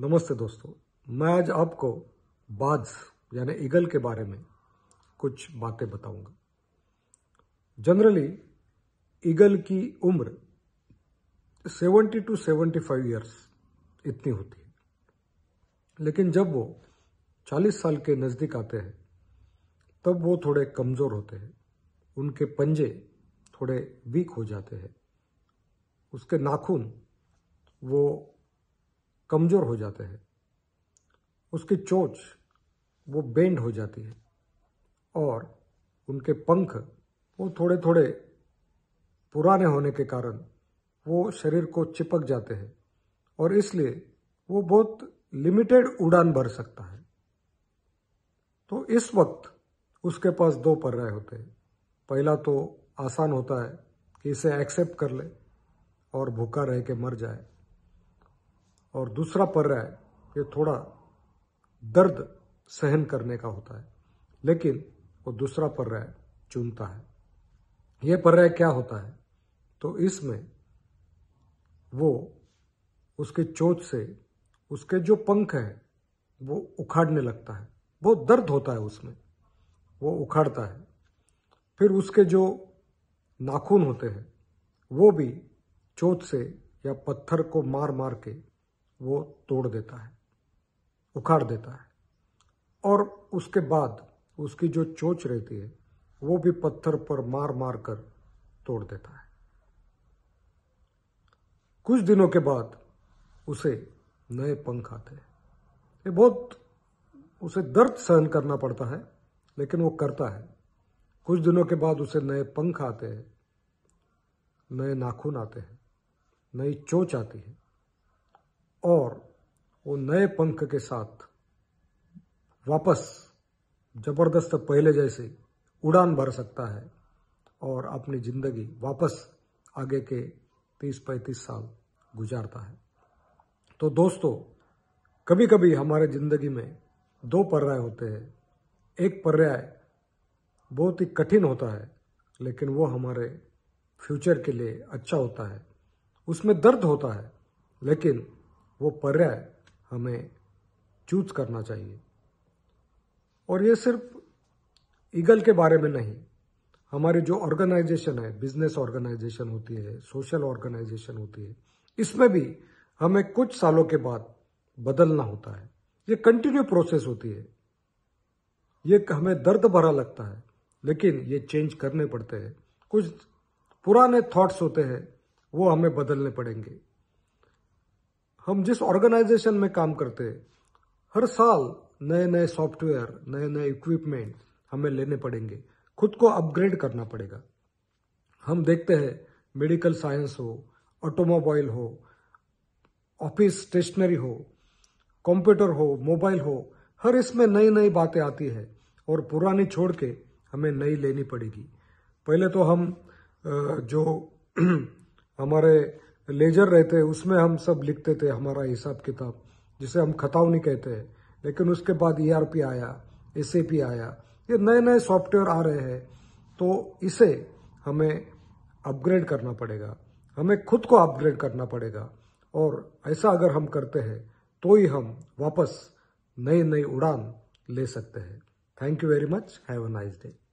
नमस्ते दोस्तों मैं आज आपको बाज यानी ईगल के बारे में कुछ बातें बताऊंगा जनरली ईगल की उम्र 70 टू 75 इयर्स इतनी होती है लेकिन जब वो 40 साल के नज़दीक आते हैं तब वो थोड़े कमज़ोर होते हैं उनके पंजे थोड़े वीक हो जाते हैं उसके नाखून वो कमज़ोर हो जाते हैं उसकी चोच वो बेंड हो जाती है और उनके पंख वो थोड़े थोड़े पुराने होने के कारण वो शरीर को चिपक जाते हैं और इसलिए वो बहुत लिमिटेड उड़ान भर सकता है तो इस वक्त उसके पास दो पर्याय होते हैं पहला तो आसान होता है कि इसे एक्सेप्ट कर ले और भूखा रह के मर जाए और दूसरा पर्रा है ये थोड़ा दर्द सहन करने का होता है लेकिन वो दूसरा पर्रा है चुनता है ये पर्याय क्या होता है तो इसमें वो उसके चोट से उसके जो पंख है वो उखाड़ने लगता है बहुत दर्द होता है उसमें वो उखाड़ता है फिर उसके जो नाखून होते हैं वो भी चोट से या पत्थर को मार मार के वो तोड़ देता है उखाड़ देता है और उसके बाद उसकी जो चोच रहती है वो भी पत्थर पर मार मार कर तोड़ देता है कुछ दिनों के बाद उसे नए पंख आते हैं ये बहुत उसे दर्द सहन करना पड़ता है लेकिन वो करता है कुछ दिनों के बाद उसे नए पंख आते हैं नए नाखून आते हैं नई चोच आती है और वो नए पंख के साथ वापस जबरदस्त पहले जैसे उड़ान भर सकता है और अपनी जिंदगी वापस आगे के 30-35 साल गुजारता है तो दोस्तों कभी कभी हमारे जिंदगी में दो पर्याय होते हैं एक पर्याय बहुत ही कठिन होता है लेकिन वो हमारे फ्यूचर के लिए अच्छा होता है उसमें दर्द होता है लेकिन वो पर्याय हमें चूज करना चाहिए और ये सिर्फ ईगल के बारे में नहीं हमारे जो ऑर्गेनाइजेशन है बिजनेस ऑर्गेनाइजेशन होती है सोशल ऑर्गेनाइजेशन होती है इसमें भी हमें कुछ सालों के बाद बदलना होता है ये कंटिन्यू प्रोसेस होती है ये हमें दर्द भरा लगता है लेकिन ये चेंज करने पड़ते हैं कुछ पुराने थॉट्स होते हैं वो हमें बदलने पड़ेंगे हम जिस ऑर्गेनाइजेशन में काम करते हर साल नए नए सॉफ्टवेयर नए नए इक्विपमेंट हमें लेने पड़ेंगे खुद को अपग्रेड करना पड़ेगा हम देखते हैं मेडिकल साइंस हो ऑटोमोबाइल हो ऑफिस स्टेशनरी हो कंप्यूटर हो मोबाइल हो हर इसमें नई नई बातें आती है और पुरानी छोड़ के हमें नई लेनी पड़ेगी पहले तो हम जो हमारे लेजर रहते हैं उसमें हम सब लिखते थे हमारा हिसाब किताब जिसे हम खतावनी कहते हैं लेकिन उसके बाद ई e आया एस आया ये नए नए सॉफ्टवेयर आ रहे हैं तो इसे हमें अपग्रेड करना पड़ेगा हमें खुद को अपग्रेड करना पड़ेगा और ऐसा अगर हम करते हैं तो ही हम वापस नई नई उड़ान ले सकते हैं thank you very much have a nice day